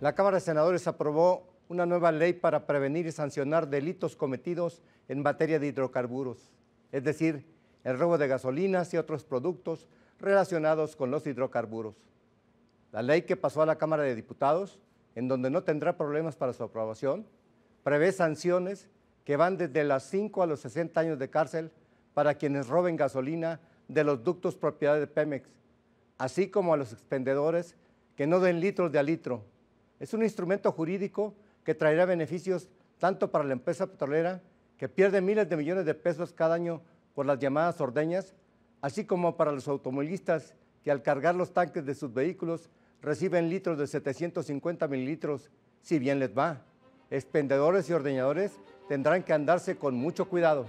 La Cámara de Senadores aprobó una nueva ley para prevenir y sancionar delitos cometidos en materia de hidrocarburos, es decir, el robo de gasolinas y otros productos relacionados con los hidrocarburos. La ley que pasó a la Cámara de Diputados, en donde no tendrá problemas para su aprobación, prevé sanciones que van desde las 5 a los 60 años de cárcel para quienes roben gasolina de los ductos propiedad de Pemex, así como a los expendedores que no den litros de a litro. Es un instrumento jurídico que traerá beneficios tanto para la empresa petrolera, que pierde miles de millones de pesos cada año por las llamadas ordeñas, así como para los automovilistas que al cargar los tanques de sus vehículos reciben litros de 750 mililitros, si bien les va. Expendedores y ordeñadores tendrán que andarse con mucho cuidado.